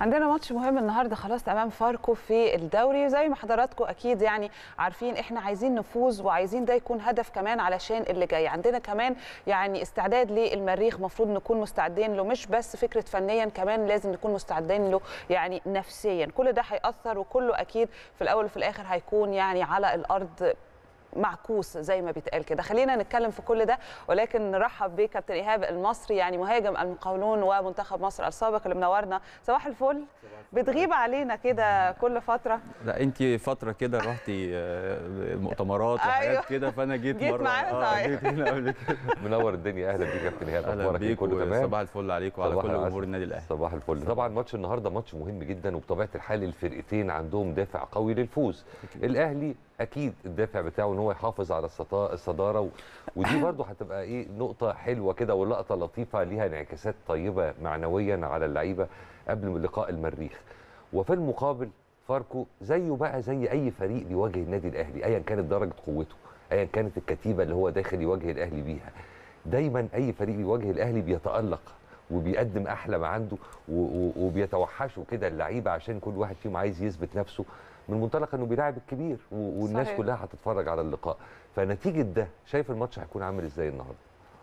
عندنا ماتش مهم النهارده خلاص امام فاركو في الدوري وزي ما حضراتكم اكيد يعني عارفين احنا عايزين نفوز وعايزين ده يكون هدف كمان علشان اللي جاي عندنا كمان يعني استعداد للمريخ مفروض نكون مستعدين له مش بس فكره فنيا كمان لازم نكون مستعدين له يعني نفسيا كل ده هياثر وكله اكيد في الاول وفي الاخر هيكون يعني على الارض معكوس زي ما بيتقال كده خلينا نتكلم في كل ده ولكن نرحب بكابتن كابتن ايهاب المصري يعني مهاجم المقاولون ومنتخب مصر السابق اللي منورنا صباح الفل بتغيب علينا كده كل فتره لا انت فتره كده رحتي آه، مؤتمرات وحاجات أيوه. كده فانا جيت, جيت مره آه جيت هنا قبل كده منور الدنيا اهلا بيك يا كابتن ايهاب اخبارك ايه كله تمام صباح الفل عليك وعلى كل جمهور النادي الاهلي صباح الفل طبعا ماتش النهارده ماتش مهم جدا وبطبيعه الحال الفرقتين عندهم دافع قوي للفوز الاهلي اكيد الدافع بتاعه ان هو يحافظ على الصداره ودي برضه هتبقى ايه نقطه حلوه كده ولقطه لطيفه ليها انعكاسات طيبه معنويا على اللعيبه قبل لقاء المريخ وفي المقابل فاركو زيه بقى زي اي فريق بيواجه النادي الاهلي ايا كانت درجه قوته ايا كانت الكتيبه اللي هو داخل يواجه الاهلي بيها دايما اي فريق بيواجه الاهلي بيتالق وبيقدم احلى ما عنده وبيتوحشوا كده اللعيبه عشان كل واحد فيهم عايز يثبت نفسه من منطلق انه بيلاعب الكبير والناس صحيح. كلها هتتفرج على اللقاء فنتيجه ده شايف الماتش هيكون عامل ازاي النهارده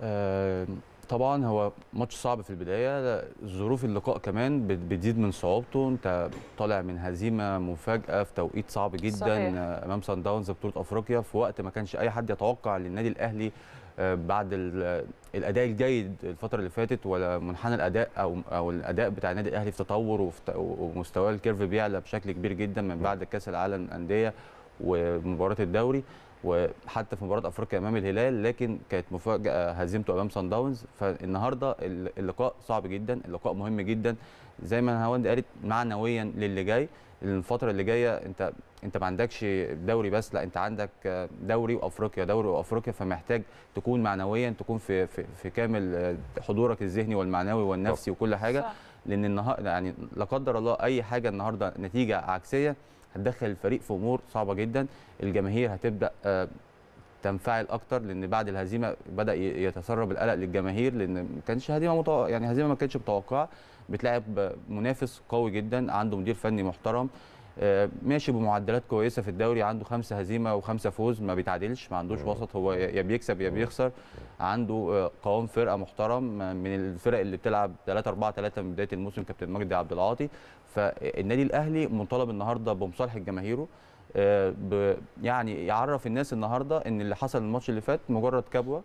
آه طبعا هو ماتش صعب في البدايه ظروف اللقاء كمان بتزيد من صعوبته انت طالع من هزيمه مفاجاه في توقيت صعب جدا صحيح. امام سان داونز بطوله افريقيا في وقت ما كانش اي حد يتوقع للنادي الاهلي بعد الاداء الجيد الفتره اللي فاتت ولا منحنى الاداء او او الاداء بتاع النادي الاهلي في تطور ومستواه الكيرف بيعلى بشكل كبير جدا من بعد كاس العالم للانديه ومباراه الدوري وحتى في مباراه افريقيا امام الهلال لكن كانت مفاجاه هزيمته امام سان داونز فالنهارده اللقاء صعب جدا اللقاء مهم جدا زي ما هواند قالت معنويا للي جاي الفتره اللي جايه انت انت ما عندكش دوري بس لا انت عندك دوري وافريقيا دوري وافريقيا فمحتاج تكون معنويا تكون في في, في كامل آه، حضورك الذهني والمعنوي والنفسي وكل حاجه لان النهارده يعني لا قدر الله اي حاجه النهارده نتيجه عكسيه هتدخل الفريق في امور صعبه جدا الجماهير هتبدا آه، تنفعل اكتر لان بعد الهزيمه بدا يتسرب القلق للجماهير لان ما كانتش هزيمه متوقع يعني هزيمه ما كانتش متوقعه بتلاعب منافس قوي جدا عنده مدير فني محترم آه، ماشي بمعدلات كويسه في الدوري عنده خمسه هزيمه وخمسه فوز ما بيتعادلش ما عندوش وسط هو يا بيكسب يا بيخسر عنده آه، قوام فرقه محترم من الفرق اللي بتلعب 3 4 3 من بدايه الموسم كابتن مجدي عبد العاطي فالنادي الاهلي مطالب النهارده بمصالح جماهيره آه، يعني يعرف الناس النهارده ان اللي حصل الماتش اللي فات مجرد كبوه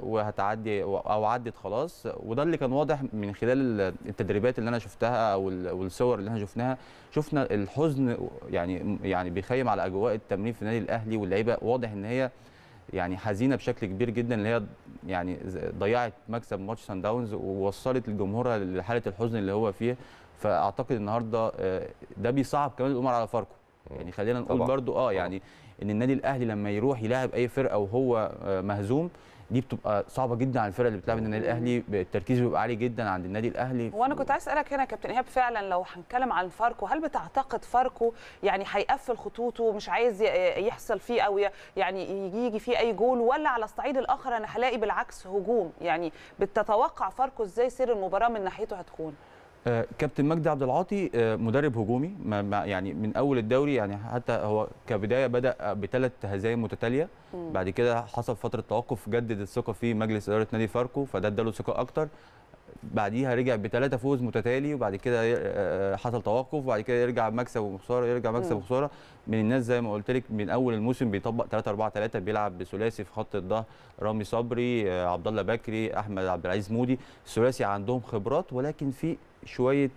وهتعدي او عدت خلاص وده اللي كان واضح من خلال التدريبات اللي انا شفتها او الصور اللي احنا شفناها شفنا الحزن يعني يعني بيخيم على اجواء التمرين في النادي الاهلي واللعيبه واضح ان هي يعني حزينه بشكل كبير جدا اللي هي يعني ضيعت مكسب ماتش سان داونز ووصلت لجمهورها لحاله الحزن اللي هو فيه فاعتقد النهارده آه، ده بيصعب كمان الامور على فاركو يعني خلينا نقول طبعا. برضو اه يعني ان النادي الاهلي لما يروح يلاعب اي فرقه وهو آه، مهزوم دي بتبقى صعبه جدا على الفرقه اللي بتلعب النادي الاهلي التركيز بيبقى عالي جدا عند النادي الاهلي وانا كنت عايز اسالك هنا يا كابتن ايهاب فعلا لو هنتكلم عن فاركو هل بتعتقد فاركو يعني هيقفل خطوطه مش عايز يحصل فيه او يعني يجي فيه اي جول ولا على الصعيد الاخر انا هلاقي بالعكس هجوم يعني بتتوقع فاركو ازاي سير المباراه من ناحيته هتكون آه، كابتن مجدي عبد العاطي آه، مدرب هجومي يعني من اول الدوري يعني حتى هو كبدايه بدا بثلاث هزايم متتاليه بعد كده حصل فتره توقف جدد الثقه في مجلس اداره نادي فاركو فده اداله ثقه اكتر بعديها رجع بثلاثه فوز متتالي وبعد كده آه، آه، حصل توقف وبعد كده يرجع مكسب وخساره يرجع مكسب وخساره من الناس زي ما قلت لك من اول الموسم بيطبق 3 4 3 بيلعب بثلاثي في خط الظهر رامي صبري آه، عبد الله بكري احمد عبد العزيز مودي الثلاثي عندهم خبرات ولكن في شويه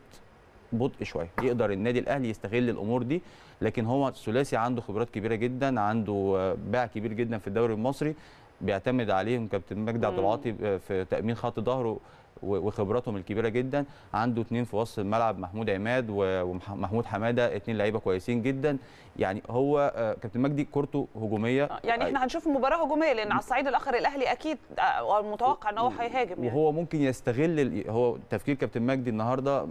بطء شويه يقدر النادي الاهلي يستغل الامور دي لكن هو الثلاثي عنده خبرات كبيره جدا عنده باع كبير جدا في الدوري المصري بيعتمد عليهم كابتن مجدي عبد العاطي في تامين خط ظهره وخبراتهم الكبيره جدا عنده اثنين في وسط الملعب محمود عماد ومحمود حماده اثنين لعيبه كويسين جدا يعني هو آه، كابتن مجدي كورته هجوميه آه، يعني احنا هنشوف مباراه هجوميه لان على الصعيد الاخر الاهلي اكيد آه، متوقع ان هو هيهاجم يعني وهو ممكن يستغل هو تفكير كابتن مجدي النهارده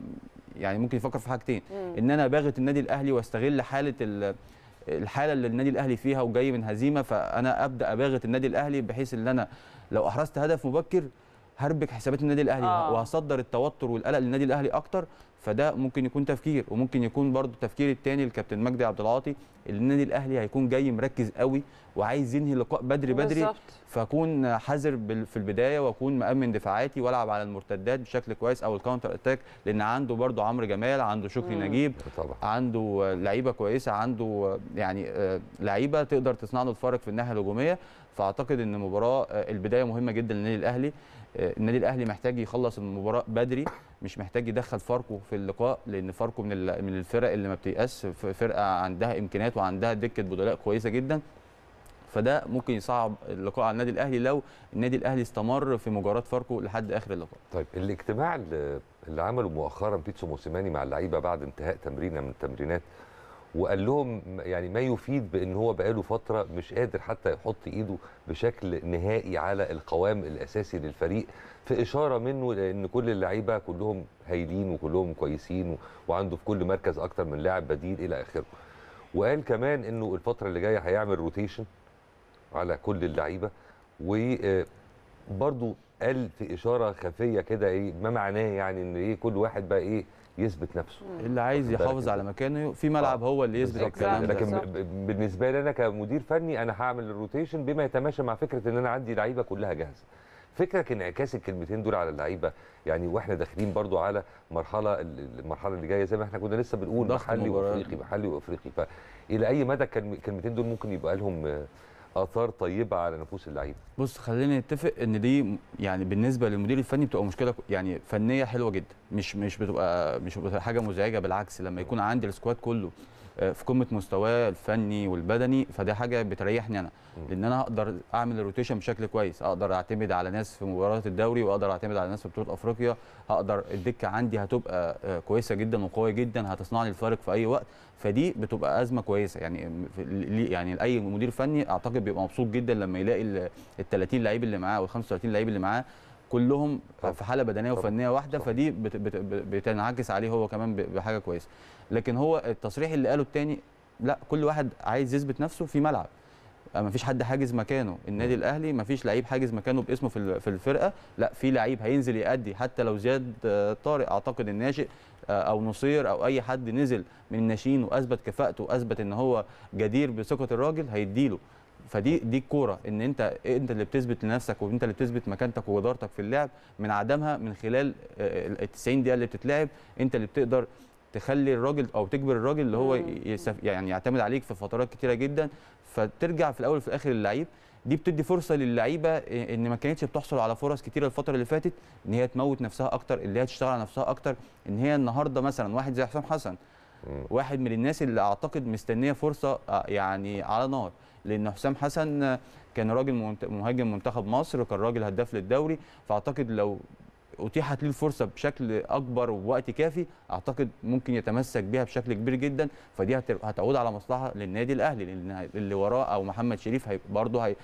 يعني ممكن يفكر في حاجتين مم. ان انا باغت النادي الاهلي واستغل حاله الحاله اللي النادي الاهلي فيها وجاي من هزيمه فانا ابدا اباغت النادي الاهلي بحيث ان انا لو احرزت هدف مبكر هربك حسابات النادي الاهلي آه. وهصدر التوتر والقلق للنادي الاهلي اكتر فده ممكن يكون تفكير وممكن يكون برضو التفكير الثاني للكابتن مجدي عبد العاطي ان النادي الاهلي هيكون جاي مركز قوي وعايز ينهي اللقاء بدري بدري بالزبط. فاكون حذر في البدايه واكون مامن دفاعاتي والعب على المرتدات بشكل كويس او الكاونتر اتاك لان عنده برضو عمرو جمال عنده شكري مم. نجيب طبعا. عنده لعيبه كويسه عنده يعني آه، لعيبه تقدر تصنع له الفرق في الناحيه الهجوميه فاعتقد ان مباراه آه، البدايه مهمه جدا للنادي الاهلي آه، النادي الاهلي محتاج يخلص المباراه بدري مش محتاج يدخل فاركو في اللقاء لان فاركو من من الفرق اللي ما بتيأس فرقه عندها امكانيات وعندها دكه بدلاء كويسه جدا فده ممكن يصعب اللقاء على النادي الاهلي لو النادي الاهلي استمر في مجارات فاركو لحد اخر اللقاء. طيب الاجتماع اللي عمله مؤخرا بيتسو موسيماني مع اللعيبه بعد انتهاء تمرينه من التمرينات وقال لهم يعني ما يفيد بان هو بقاله فتره مش قادر حتى يحط ايده بشكل نهائي على القوام الاساسي للفريق في اشاره منه لان كل اللعيبه كلهم هايلين وكلهم كويسين وعنده في كل مركز اكتر من لاعب بديل الى اخره. وقال كمان انه الفتره اللي جايه هيعمل روتيشن على كل اللعيبه وبرضه آه، قال في اشاره خفيه كده ايه ما معناه يعني ان ايه كل واحد بقى ايه يثبت نفسه اللي عايز يحافظ على مكانه في ملعب آه. هو اللي يثبت الكلام ده لكن بالنسبه لي انا كمدير فني انا هعمل الروتيشن بما يتماشى مع فكره ان انا عندي لعيبه كلها جاهزه فكرك انعكاس الكلمتين دول على اللعيبه يعني واحنا داخلين برضو على مرحله المرحله اللي جايه زي ما احنا كنا لسه بنقول محلي وافريقي محلي وافريقي فالى اي مدى الكلمتين دول ممكن يبقى لهم اثار طيبه على نفوس اللعيبه بص خلينا نتفق ان دي يعني بالنسبه للمدير الفني بتبقى مشكله يعني فنيه حلوه جدا مش مش بتبقى مش بتبقى حاجه مزعجه بالعكس لما يكون عندي السكواد كله آه، في قمه مستواه الفني والبدني فده حاجه بتريحني انا لان انا هقدر اعمل الروتيشن بشكل كويس اقدر اعتمد على ناس في مباراه الدوري واقدر اعتمد على ناس في بطوله افريقيا هقدر الدكه عندي هتبقى آه، كويسه جدا وقويه جدا هتصنع لي الفارق في اي وقت فدي بتبقى ازمه كويسه يعني يعني لاي مدير فني اعتقد بيبقى مبسوط جدا لما يلاقي ال 30 لعيب اللي معاه وال 35 لعيب اللي معاه كلهم في حاله بدنيه وفنيه واحده فدي بتنعكس عليه هو كمان بحاجه كويسه لكن هو التصريح اللي قاله الثاني لا كل واحد عايز يثبت نفسه في ملعب أه، ما فيش حد حاجز مكانه النادي الاهلي ما فيش لعيب حاجز مكانه باسمه في في الفرقه لا في لعيب هينزل يأدي حتى لو زياد آه، طارق اعتقد الناشئ آه، او نصير او اي حد نزل من الناشئين واثبت كفاءته واثبت ان هو جدير بثقه الراجل هيديله فدي دي الكوره ان انت انت اللي بتثبت لنفسك وانت اللي بتثبت مكانتك وادارتك في اللعب من عدمها من خلال آه، ال 90 دقيقه اللي بتتلعب انت اللي بتقدر تخلي الراجل او تجبر الراجل اللي هو يعني يعتمد عليك في فترات كتيره جدا فترجع في الاول وفي الاخر للعيب دي بتدي فرصه للعيبه آه، ان ما كانتش بتحصل على فرص كتيره الفتره اللي فاتت ان هي تموت نفسها اكتر اللي هي تشتغل على نفسها اكتر ان هي النهارده مثلا واحد زي حسام حسن واحد من الناس اللي اعتقد مستنيه فرصه آه، يعني على نار لان حسام حسن كان راجل مهاجم منتخب مصر وكان راجل هداف للدوري فاعتقد لو اتيحت له الفرصه بشكل اكبر ووقت كافي اعتقد ممكن يتمسك بها بشكل كبير جدا فدي هتعود على مصلحه للنادي الاهلي لان اللي وراه او محمد شريف هي برضه هي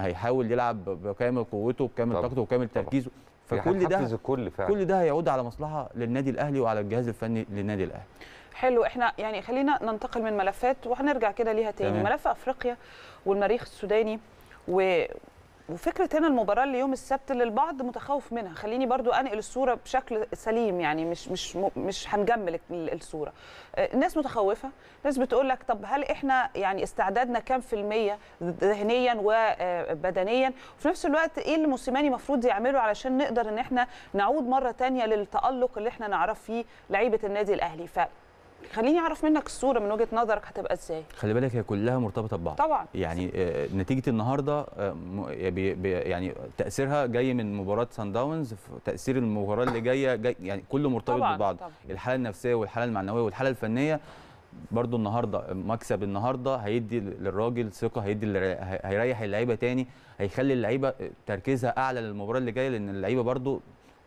هيحاول يلعب بكامل قوته بكامل طاقته وكامل تركيزه فكل ده كل ده هيعود على مصلحه للنادي الاهلي وعلى الجهاز الفني للنادي الاهلي حلو احنا يعني خلينا ننتقل من ملفات وهنرجع كده ليها تاني تمام. ملف افريقيا والمريخ السوداني و وفكره هنا المباراه ليوم السبت اللي البعض متخوف منها خليني برضو انقل الصوره بشكل سليم يعني مش مش مش هنجمل الصوره آه، الناس متخوفه ناس بتقول لك طب هل احنا يعني استعدادنا كام في الميه ذهنيا وبدنيا آه، وفي نفس الوقت ايه اللي موسيماني المفروض يعمله علشان نقدر ان احنا نعود مره ثانيه للتالق اللي احنا نعرف فيه لعيبه النادي الاهلي ف خليني اعرف منك الصوره من وجهه نظرك هتبقى ازاي خلي بالك هي كلها مرتبطه ببعض طبعا يعني آه نتيجه النهارده آه يعني تاثيرها جاي من مباراه سان داونز تاثير المباراه اللي جايه جاي يعني كله مرتبط طبعاً ببعض طبعاً. الحاله النفسيه والحاله المعنويه والحاله الفنيه برضه النهارده مكسب النهارده هيدي للراجل ثقه هيدي هيريح اللعيبه تاني هيخلي اللعيبه آه، تركيزها اعلى للمباراه اللي جايه لان اللعيبه برضه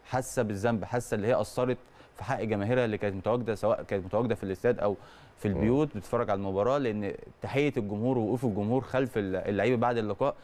حاسه بالذنب حاسه اللي هي اثرت في حق جماهيرها اللي كانت متواجده سواء كانت متواجده في الاستاد او في البيوت بتتفرج على المباراه لان تحيه الجمهور ووقوف الجمهور خلف اللعيبه بعد اللقاء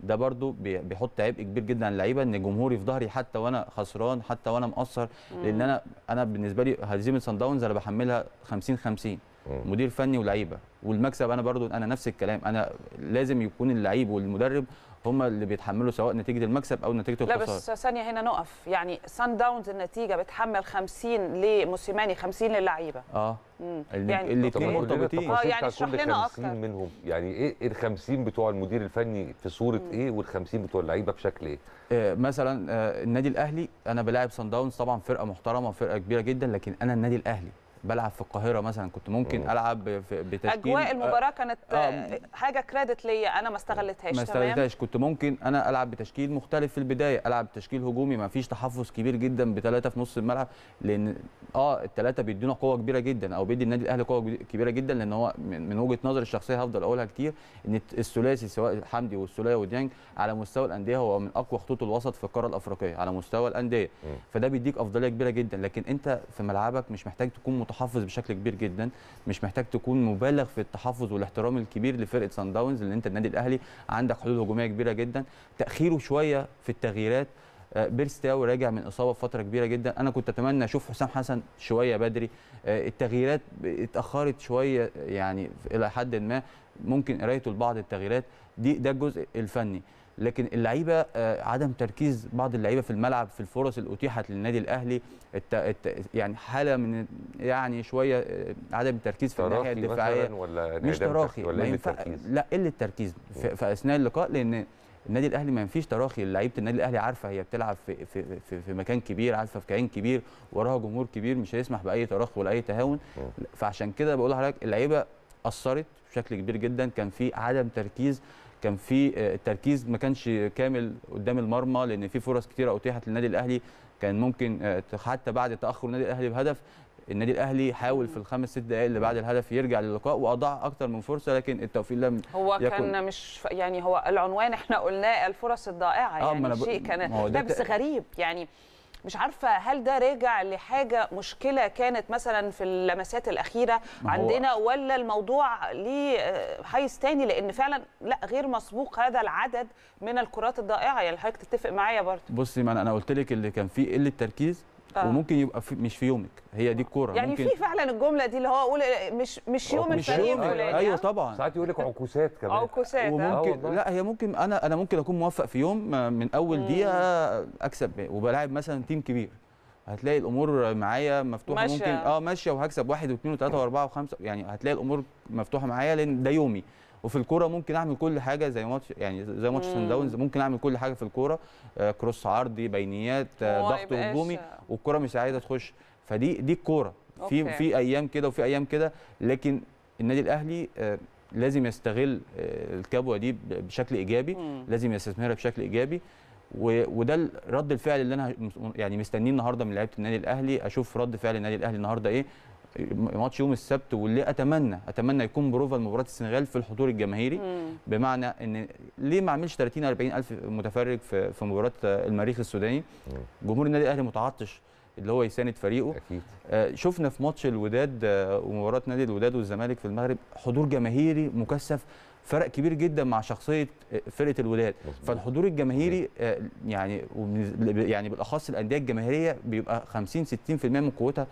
ده برضو بيحط عبء كبير جدا على اللعيبه ان جمهوري في ظهري حتى وانا خسران حتى وانا مقصر لان انا انا بالنسبه لي هزيمه صن داونز انا بحملها 50 50 مدير فني ولعيبه والمكسب انا برضو انا نفس الكلام انا لازم يكون اللعيب والمدرب هم اللي بيتحملوا سواء نتيجه المكسب او نتيجه الخساره لا بس ثانيه هنا نقف يعني سان داونز النتيجه بتحمل 50 لموسيماني 50 للعيبه اه مم. يعني الاثنين مرتبطين اه يعني اشرح لنا اكتر منهم يعني ايه ال 50 بتوع المدير الفني في صوره مم. ايه وال 50 بتوع اللعيبه بشكل ايه؟ آه، مثلا آه، النادي الاهلي انا بلاعب سان داونز طبعا فرقه محترمه وفرقه كبيره جدا لكن انا النادي الاهلي بلعب في القاهره مثلا كنت ممكن أوه. العب بتشكيل اجواء آه، المباراه كانت آه حاجه كريدت ليا انا ما استغلتهاش ما استغلتهاش كنت ممكن انا العب بتشكيل مختلف في البدايه العب بتشكيل هجومي ما فيش تحفظ كبير جدا بثلاثه في نص الملعب لان اه الثلاثه بيدونا قوه كبيره جدا او بيدي النادي الاهلي قوه كبيره جدا لان هو من وجهه نظري الشخصيه هفضل اقولها كتير ان الثلاثي سواء حمدي والسوليه وديانج على مستوى الانديه هو من اقوى خطوط الوسط في القاره الافريقيه على مستوى الانديه فده بيديك افضليه كبيره جدا لكن انت في ملعبك مش محتاج تكون متحفظ بشكل كبير جدا مش محتاج تكون مبالغ في التحفظ والاحترام الكبير لفرقه سان داونز لان انت النادي الاهلي عندك حلول هجوميه كبيره جدا تاخيره شويه في التغييرات آه، بيرستاو راجع من اصابه فتره كبيره جدا انا كنت اتمنى اشوف حسام حسن شويه بدري آه، التغييرات اتاخرت شويه يعني الى حد ما ممكن قرايته لبعض التغييرات دي ده الجزء الفني لكن اللعيبه آه، عدم تركيز بعض اللعيبه في الملعب في الفرص اللي اتيحت للنادي الاهلي الت... الت... يعني حاله من يعني شويه آه، عدم التركيز في الناحيه الدفاعيه ولا مش تراخي ولا ينفع لا قله تركيز في... في اثناء اللقاء لان النادي الاهلي ما فيش تراخي لعيبه النادي الاهلي عارفه هي بتلعب في في في, في مكان كبير عارفه في كيان كبير وراها جمهور كبير مش هيسمح باي تراخي ولا اي تهاون فعشان كده بقول لحضرتك اللعيبه اثرت بشكل كبير جدا كان في عدم تركيز كان في آه، التركيز ما كانش كامل قدام المرمى لان في فرص كتيره اتيحت للنادي الاهلي كان ممكن آه، حتى بعد تاخر النادي الاهلي بهدف النادي الاهلي حاول في الخمس ست دقائق اللي بعد الهدف يرجع للقاء واضاع اكتر من فرصه لكن التوفيق لم هو يكن كان مش يعني هو العنوان احنا قلناه الفرص الضائعه آه، يعني شيء كان لبس غريب يعني مش عارفه هل ده راجع لحاجه مشكله كانت مثلا في اللمسات الاخيره عندنا ولا الموضوع ليه آه، حيز تاني لان فعلا لا غير مسبوق هذا العدد من الكرات الضائعه يعني حضرتك تتفق معايا برضه بصي ما انا قلت لك اللي كان فيه قله تركيز آه. وممكن يبقى في مش في يومك هي دي الكوره يعني ممكن... في فعلا الجمله دي اللي هو اقول مش مش يوم الفريق يوم. ايوه يعني. طبعا ساعات يقول لك عكوسات كمان عكوسات آه. وممكن آه، لا هي ممكن انا انا ممكن اكون موفق في يوم من اول دقيقه اكسب وبلاعب مثلا تيم كبير هتلاقي الامور معايا مفتوحه ماشية. ممكن اه ماشيه وهكسب واحد واثنين وثلاثه واربعه وخمسه يعني هتلاقي الامور مفتوحه معايا لان ده يومي وفي الكوره ممكن اعمل كل حاجه زي ماتش يعني زي ماتش سان داونز ممكن اعمل كل حاجه في الكوره آه، كروس عرضي بينيات آه، ضغط هجومي والكوره مش عايزه تخش فدي دي الكوره في في ايام كده وفي ايام كده لكن النادي الاهلي آه، لازم يستغل الكبوه دي بشكل ايجابي لازم يستثمرها بشكل ايجابي وده رد الفعل اللي انا يعني مستنيه النهارده من لعيبه النادي الاهلي اشوف رد فعل النادي الاهلي النهارده ايه ماتش يوم السبت واللي اتمنى اتمنى يكون بروفا لمباراه السنغال في الحضور الجماهيري مم. بمعنى ان ليه ما اعملش 30 40 الف متفرج في في مباراه المريخ السوداني مم. جمهور النادي الاهلي متعطش اللي هو يساند فريقه اكيد آه شفنا في ماتش الوداد آه ومباراه نادي الوداد والزمالك في المغرب حضور جماهيري مكثف فرق كبير جدا مع شخصيه آه، فرقه الوداد فالحضور الجماهيري آه يعني يعني بالاخص الانديه الجماهيريه بيبقى 50 60% من قوتها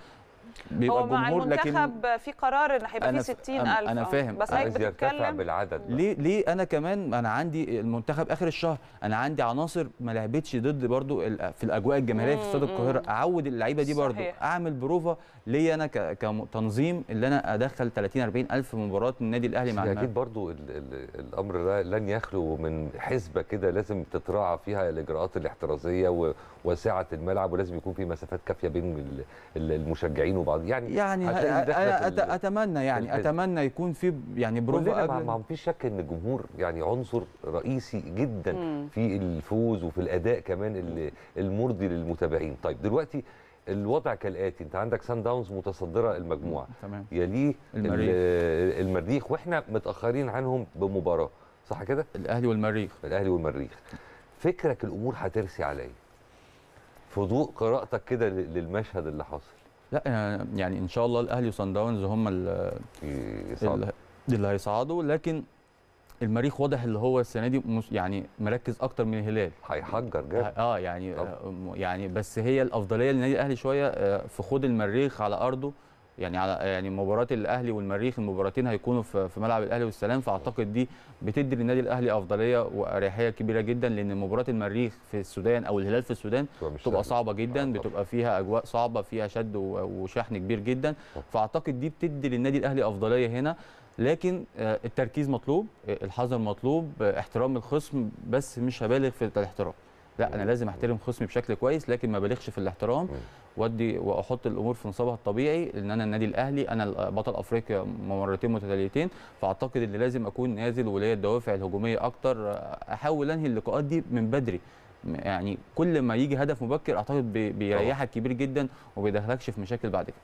بيبقى هو مع جمهور لكن في قرار ان هيبقى في 60000 انا فاهم بس عايز بتتكلم بالعدد ليه ليه انا كمان انا عندي المنتخب اخر الشهر انا عندي عناصر ما لعبتش ضد برضو في الاجواء الجماهيريه في استاد القاهره اعود اللعيبه دي برضو صحيح. اعمل بروفه ليا انا كتنظيم اللي انا ادخل 30 40 الف مباراه النادي الاهلي مع اكيد برضو الامر ده لن يخلو من حسبه كده لازم تتراعى فيها الاجراءات الاحترازيه وواسعه الملعب ولازم يكون في مسافات كافيه بين المشجعين بعض يعني يعني أنا اتمنى يعني اتمنى يكون في يعني بروفا قبل ما, فيش شك ان الجمهور يعني عنصر رئيسي جدا مم. في الفوز وفي الاداء كمان المرضي للمتابعين طيب دلوقتي الوضع كالاتي انت عندك سان داونز متصدره المجموعه تمام يليه المريخ, المريخ واحنا متاخرين عنهم بمباراه صح كده الاهلي والمريخ الاهلي والمريخ فكرك الامور هترسي على في ضوء قراءتك كده للمشهد اللي حصل لا يعني ان شاء الله الاهلي وصن داونز هم اللي, اللي هيصعدوا لكن المريخ واضح اللي هو السنه دي يعني مركز اكتر من الهلال هيحجر جامد اه يعني طب. آه، يعني بس هي الافضليه للنادي الاهلي شويه آه، في خوض المريخ على ارضه يعني على يعني مباراه الاهلي والمريخ المباراتين هيكونوا في ملعب الاهلي والسلام فاعتقد دي بتدي للنادي الاهلي افضليه واريحيه كبيره جدا لان مباراه المريخ في السودان او الهلال في السودان بتبقى صعبه جدا بتبقى فيها اجواء صعبه فيها شد وشحن كبير جدا أه. فاعتقد دي بتدي للنادي الاهلي افضليه هنا لكن آه، التركيز مطلوب آه، الحذر مطلوب احترام الخصم بس مش هبالغ في الاحترام لا انا لازم احترم خصمي بشكل كويس لكن ما بالغش في الاحترام وادي واحط الامور في نصابها الطبيعي لان انا النادي الاهلي انا آه، بطل افريقيا مرتين متتاليتين فاعتقد ان لازم اكون نازل وليا الدوافع الهجوميه اكتر احاول انهي اللقاءات دي من بدري يعني كل ما يجي هدف مبكر اعتقد بيريحك كبير جدا وبيدخلكش في مشاكل بعد كده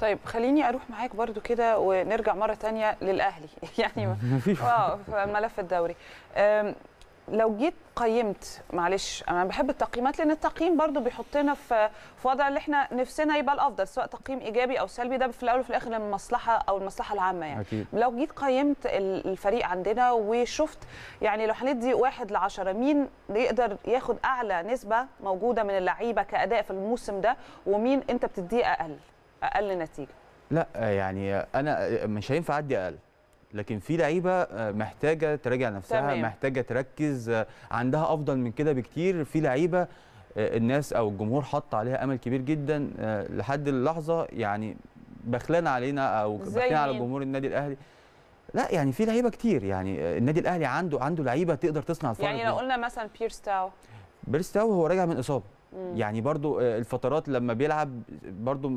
طيب خليني اروح معاك برضو كده ونرجع مره تانية للاهلي يعني اه ملف الدوري لو جيت قيمت معلش انا بحب التقييمات لان التقييم برضو بيحطنا في في وضع اللي احنا نفسنا يبقى الافضل سواء تقييم ايجابي او سلبي ده في الاول وفي الاخر المصلحه او المصلحه العامه يعني أكيد. لو جيت قيمت الفريق عندنا وشفت يعني لو هندي واحد لعشرة مين يقدر ياخد اعلى نسبه موجوده من اللعيبه كاداء في الموسم ده ومين انت بتديه اقل اقل نتيجه لا يعني انا مش هينفع ادي اقل لكن في لعيبه آه، محتاجه تراجع نفسها تمام. محتاجه تركز آه، عندها افضل من كده بكتير في لعيبه آه، الناس او الجمهور حط عليها امل كبير جدا لحد اللحظه يعني بخلان علينا او بخلان على جمهور النادي الاهلي لا يعني في لعيبه كتير يعني النادي الاهلي عنده عنده لعيبه تقدر تصنع الفرق يعني لو قلنا مثلا بيرس تاو بيرس تاو هو راجع من اصابه يعني برضو الفترات لما بيلعب برضو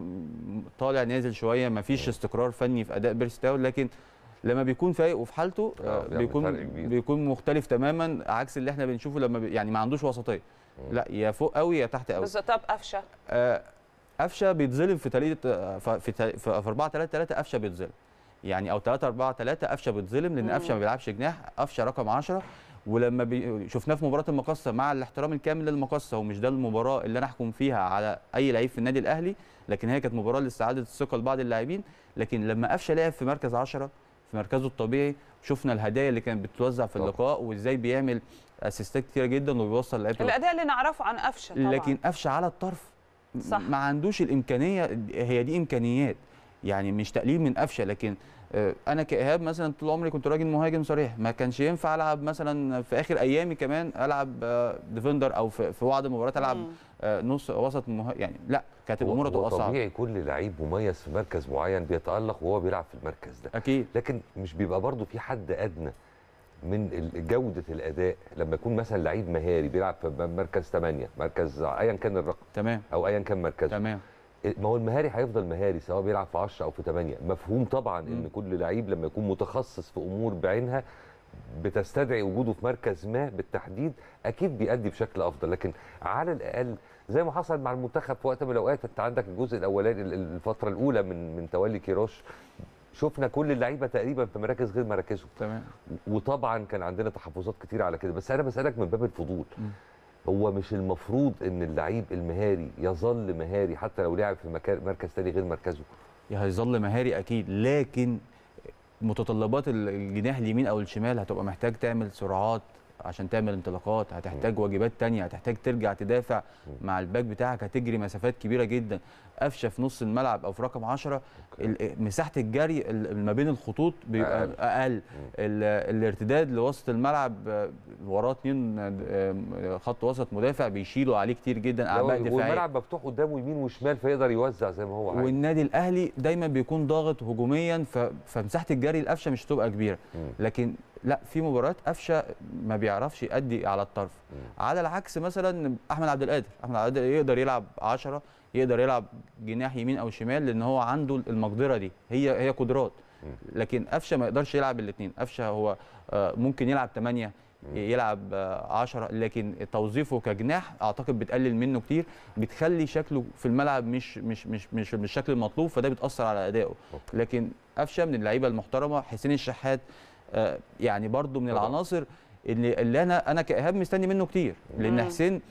طالع نازل شويه ما فيش استقرار فني في اداء بيرستاو لكن لما بيكون فايق وفي حالته آه، اه، بيكون بيكون مختلف تماما عكس اللي احنا بنشوفه لما بي يعني ما عندوش وسطيه لا يا فوق قوي يا تحت قوي بالظبط طب قفشه آه قفشه بيتظلم في تلاتة آه، في في 4 3 3 قفشه بيتظلم يعني او 3 4 3 قفشه بيتظلم لان قفشه ما بيلعبش جناح قفشه رقم 10 ولما شفناه في مباراه المقصه مع الاحترام الكامل للمقصه ومش ده المباراه اللي انا احكم فيها على اي لعيب في النادي الاهلي لكن هي كانت مباراه لاستعاده الثقه لبعض اللاعبين لكن لما قفشه لعب في مركز 10 في مركزه الطبيعي شفنا الهدايا اللي كانت بتتوزع في اللقاء وازاي بيعمل اسيستات كتيره جدا وبيوصل لعيبه الاداء اللي نعرفه عن قفشه طبعا لكن قفشه على الطرف صح. ما عندوش الامكانيه هي دي امكانيات يعني مش تقليل من قفشه لكن آه، انا كايهاب مثلا طول عمري كنت راجل مهاجم صريح ما كانش ينفع العب مثلا في اخر ايامي كمان العب ديفندر آه، او في بعض المباريات العب آه، نص وسط مه... يعني لا كانت الامور هتبقى طبيعي كل لعيب مميز في مركز معين بيتالق وهو بيلعب في المركز ده اكيد لكن مش بيبقى برضه في حد ادنى من جوده الاداء لما يكون مثلا لعيب مهاري بيلعب في مركز 8 مركز ايا كان الرقم تمام او ايا كان مركزه تمام إيه، ما هو المهاري هيفضل مهاري سواء بيلعب في 10 او في 8 مفهوم طبعا م. ان كل لعيب لما يكون متخصص في امور بعينها بتستدعي وجوده في مركز ما بالتحديد اكيد بيأدي بشكل افضل لكن على الاقل زي ما حصل مع المنتخب في وقت من الاوقات انت عندك الجزء الاولاني الفتره الاولى من من تولي كيروش شفنا كل اللعيبه تقريبا في مراكز غير مراكزه تمام وطبعا كان عندنا تحفظات كتير على كده بس انا بسالك من باب الفضول هو مش المفروض ان اللعيب المهاري يظل مهاري حتى لو لعب في مكان مركز تاني غير مركزه هيظل مهاري اكيد لكن متطلبات الجناح اليمين او الشمال هتبقى محتاج تعمل سرعات عشان تعمل انطلاقات هتحتاج واجبات تانية هتحتاج ترجع تدافع مع الباك بتاعك هتجري مسافات كبيره جدا قفشه في نص الملعب او في رقم 10 مساحه الجري ما بين الخطوط بيبقى اقل, أقل. الارتداد لوسط الملعب وراه اثنين خط وسط مدافع بيشيلوا عليه كتير جدا اعباء دفاعيه والملعب مفتوح قدامه يمين وشمال فيقدر يوزع زي ما هو عايز والنادي الاهلي دايما بيكون ضاغط هجوميا فمساحه الجري القفشه مش هتبقى كبيره لكن لا في مباريات قفشه ما بيعرفش يأدي على الطرف على العكس مثلا احمد عبد القادر احمد عبد القادر يقدر يلعب 10 يقدر يلعب جناح يمين او شمال لان هو عنده المقدره دي هي هي قدرات لكن قفشه ما يقدرش يلعب الاثنين قفشه هو آه، ممكن يلعب 8 يلعب 10 آه، لكن توظيفه كجناح اعتقد بتقلل منه كتير بتخلي شكله في الملعب مش مش مش مش بالشكل المطلوب فده بتاثر على ادائه لكن قفشه من اللعيبه المحترمه حسين الشحات آه، يعني برضو من العناصر اللي, اللي انا انا كايهاب مستني منه كتير لان حسين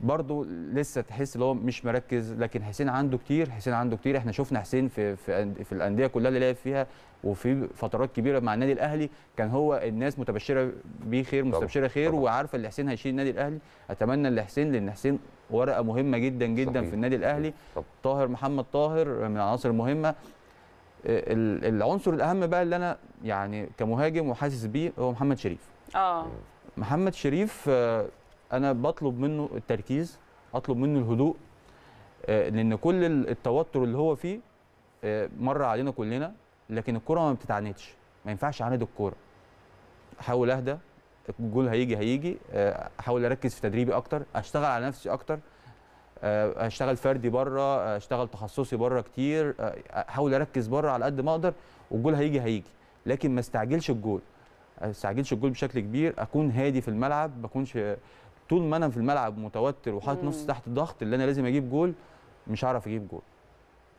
برضه لسه تحس ان هو مش مركز لكن حسين عنده كتير حسين عنده كتير احنا شفنا حسين في في, في الانديه كلها اللي لعب فيها وفي فترات كبيره مع النادي الاهلي كان هو الناس متبشره بيه خير مستبشره خير طبعا. وعارفه ان حسين هيشيل النادي الاهلي اتمنى ان حسين لان حسين ورقه مهمه جدا جدا صحيح. في النادي الاهلي طبعا. طاهر محمد طاهر من العناصر المهمه آه، العنصر الاهم بقى اللي انا يعني كمهاجم وحاسس بيه هو محمد شريف اه محمد شريف آه، انا بطلب منه التركيز اطلب منه الهدوء آه، لان كل التوتر اللي هو فيه آه، مر علينا كلنا لكن الكره ما بتتعاندش ما ينفعش اعاند الكوره احاول اهدى الجول هيجي هيجي احاول اركز في تدريبي اكتر اشتغل على نفسي اكتر اشتغل فردي بره اشتغل تخصصي بره كتير احاول اركز بره على قد ما اقدر والجول هيجي هيجي لكن ما استعجلش الجول ما استعجلش الجول بشكل كبير اكون هادي في الملعب ما اكونش طول ما انا في الملعب متوتر وحاطط نفسي تحت ضغط اللي انا لازم اجيب جول مش هعرف اجيب جول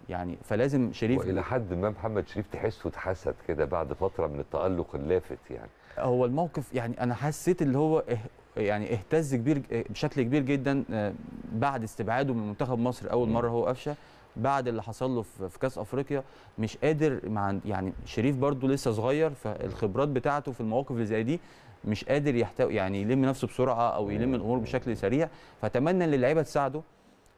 يعني فلازم شريف والى حد ما محمد شريف تحسه اتحسد كده بعد فتره من التالق اللافت يعني هو الموقف يعني انا حسيت اللي هو إيه، يعني اهتز كبير آه، بشكل كبير جدا آه، بعد استبعاده من منتخب مصر اول مره هو قفشه بعد اللي حصل له في كاس افريقيا مش قادر مع يعني شريف برده لسه صغير فالخبرات بتاعته في المواقف اللي زي دي مش قادر يحتوي يعني يلم نفسه بسرعه او يلم الامور بشكل سريع فاتمنى ان اللعيبه تساعده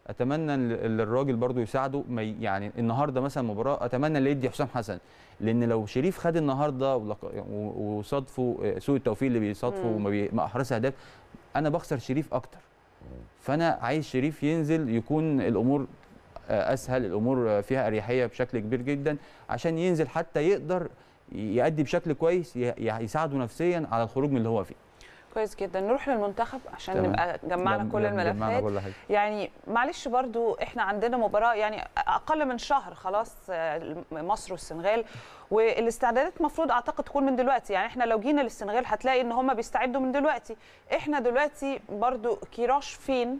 اتمنى للراجل برضو يساعده يعني النهارده مثلا مباراه اتمنى اللي يدي حسام حسن لان لو شريف خد النهارده وصادفه آه، سوء التوفيق اللي بيصادفه وما احرز اهداف انا بخسر شريف اكتر فانا عايز شريف ينزل يكون الامور آه، اسهل الامور فيها اريحيه بشكل كبير جدا عشان ينزل حتى يقدر يأدي بشكل كويس يساعده نفسيا على الخروج من اللي هو فيه كويس جدا نروح للمنتخب عشان تمام. نبقى جمعنا كل الملفات جمعنا كل حاجة. يعني معلش برضو احنا عندنا مباراه يعني اقل من شهر خلاص آه، مصر والسنغال والاستعدادات المفروض اعتقد تكون من دلوقتي يعني احنا لو جينا للسنغال هتلاقي ان هم بيستعدوا من دلوقتي احنا دلوقتي برضو كيراش فين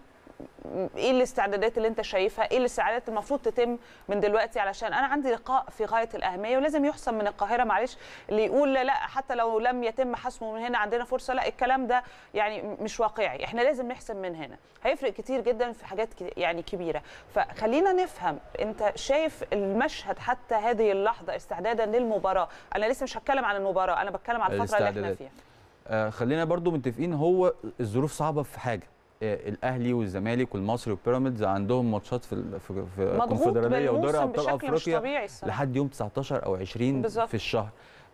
ايه الاستعدادات اللي انت شايفها ايه الاستعدادات المفروض تتم من دلوقتي علشان انا عندي لقاء في غايه الاهميه ولازم يحسم من القاهره معلش اللي يقول لا, لا حتى لو لم يتم حسمه من هنا عندنا فرصه لا الكلام ده يعني مش واقعي احنا لازم نحسم من هنا هيفرق كتير جدا في حاجات يعني كبيره فخلينا نفهم انت شايف المشهد حتى هذه اللحظه استعدادا للمباراه انا لسه مش هتكلم عن المباراه انا بتكلم عن الفتره اللي احنا فيها آه خلينا برضو متفقين هو الظروف صعبه في حاجه الاهلي والزمالك والمصري والبيراميدز عندهم ماتشات في في الكونفدراليه ودوري ابطال افريقيا لحد يوم 19 او 20 بالزبط. في الشهر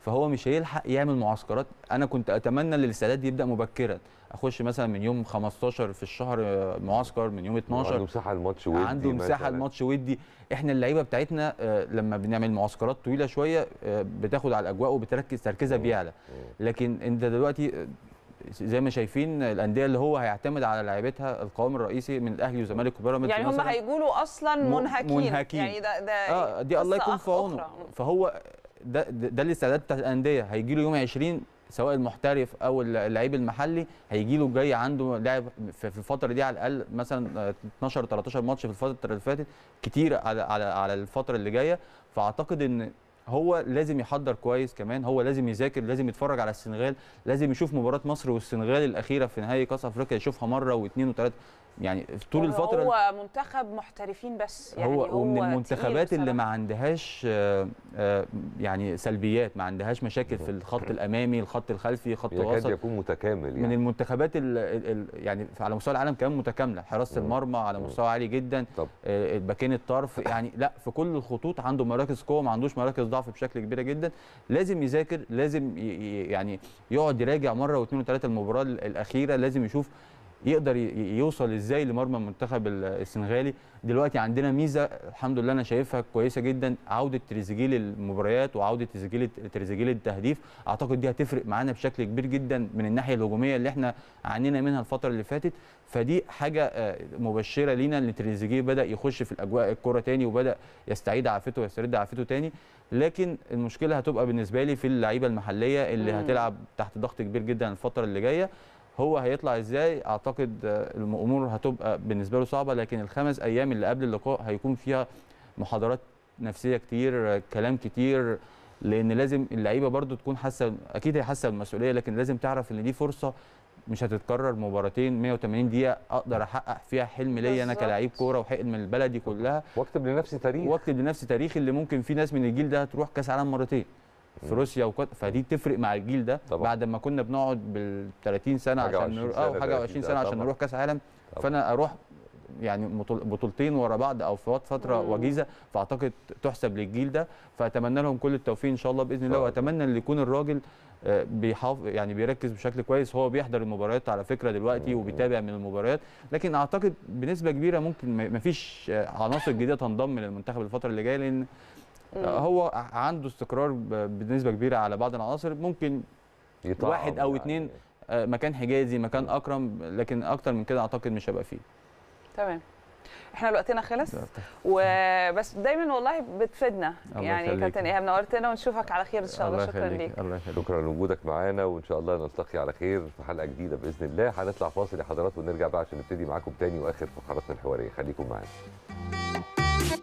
فهو مش هيلحق يعمل معسكرات انا كنت اتمنى ان الاستعداد يبدا مبكرا اخش مثلا من يوم 15 في الشهر آه، معسكر من يوم 12 عنده مساحه الماتش ودي عنده مساحه الماتش ودي احنا اللعيبه بتاعتنا آه، لما بنعمل معسكرات طويله شويه آه، بتاخد على الاجواء وبتركز تركيزها بيعلى لكن انت دلوقتي زي ما شايفين الانديه اللي هو هيعتمد على لعيبتها القوام الرئيسي من الاهلي والزمالك وبيراميدز يعني هم هيقولوا اصلا منهكين منهكين يعني ده ده اه دي الله يكون في عونه فهو ده ده الاستعداد بتاع الانديه هيجي له يوم 20 سواء المحترف او اللعيب المحلي هيجي له جاي عنده لاعب في الفتره دي على الاقل مثلا 12 آه، 13 ماتش في الفتره اللي فاتت كتير على على على الفتره اللي جايه فاعتقد ان هو لازم يحضر كويس كمان هو لازم يذاكر لازم يتفرج على السنغال لازم يشوف مباراه مصر والسنغال الاخيره في نهائي كاس افريقيا يشوفها مره واثنين وثلاثه يعني طول الفتره هو منتخب محترفين بس يعني هو, هو من المنتخبات اللي ما عندهاش آه، آه، يعني سلبيات ما عندهاش مشاكل في الخط الامامي الخط الخلفي خط الوسط يكاد يكون متكامل يعني من المنتخبات الـ الـ يعني على مستوى العالم كمان متكامله حراسه المرمى على مستوى عالي جدا آه، الباكين الطرف يعني لا في كل الخطوط عنده مراكز قوه ما عندوش مراكز ضعف بشكل كبير جدا لازم يذاكر لازم يعني يقعد يراجع مره واثنين وثلاثه المباراه الاخيره لازم يشوف يقدر يوصل ازاي لمرمى المنتخب السنغالي دلوقتي عندنا ميزه الحمد لله انا شايفها كويسه جدا عوده تريزيجيه للمباريات وعوده تريزيجيه تريزيجيه للتهديف اعتقد دي هتفرق معانا بشكل كبير جدا من الناحيه الهجوميه اللي احنا عانينا منها الفتره اللي فاتت فدي حاجه آه، مبشره لينا ان تريزيجيه بدا يخش في الاجواء الكره تاني وبدا يستعيد عافيته ويسترد عافيته تاني لكن المشكله هتبقى بالنسبه لي في اللعيبه المحليه اللي هتلعب تحت ضغط كبير جدا الفتره اللي جايه هو هيطلع ازاي اعتقد آه، الامور هتبقى بالنسبه له صعبه لكن الخمس ايام اللي قبل اللقاء هيكون فيها محاضرات نفسيه كتير كلام كتير لان لازم اللعيبه برده تكون حاسه اكيد هي حاسه بالمسؤوليه لكن لازم تعرف ان دي فرصه مش هتتكرر مباراتين 180 دقيقه اقدر احقق فيها حلم ليا انا كلاعب كوره وحلم البلدي كلها واكتب لنفسي تاريخ واكتب لنفسي تاريخ اللي ممكن في ناس من الجيل ده تروح كاس عالم مرتين في روسيا وكت... فدي تفرق مع الجيل ده طبعا. بعد ما كنا بنقعد بال 30 سنه عشان نروح او آه، حاجه و20 سنه آه، عشان نروح كاس عالم فانا اروح يعني بطولتين ورا بعض او في فتره مم. وجيزه فاعتقد تحسب للجيل ده فاتمنى لهم كل التوفيق ان شاء الله باذن الله واتمنى ان يكون الراجل آه، بيحافظ يعني بيركز بشكل كويس هو بيحضر المباريات على فكره دلوقتي وبيتابع من المباريات لكن اعتقد بنسبه كبيره ممكن ما فيش عناصر جديده تنضم للمنتخب الفتره اللي جايه لان هو عنده استقرار بنسبه كبيره على بعض العناصر ممكن واحد او يعني. اثنين آه، مكان حجازي مكان اكرم لكن اكتر من كده اعتقد مش هيبقى فيه تمام احنا وقتنا خلص طيب. وبس دايما والله بتفيدنا يعني كابتن ايهاب نورتنا ونشوفك على خير ان شاء الله, شكرا ليك الله يخليك شكرا لوجودك معانا وان شاء الله نلتقي على خير في حلقه جديده باذن الله هنطلع فاصل يا حضرات ونرجع بقى عشان نبتدي معاكم تاني واخر فقراتنا الحواريه خليكم معانا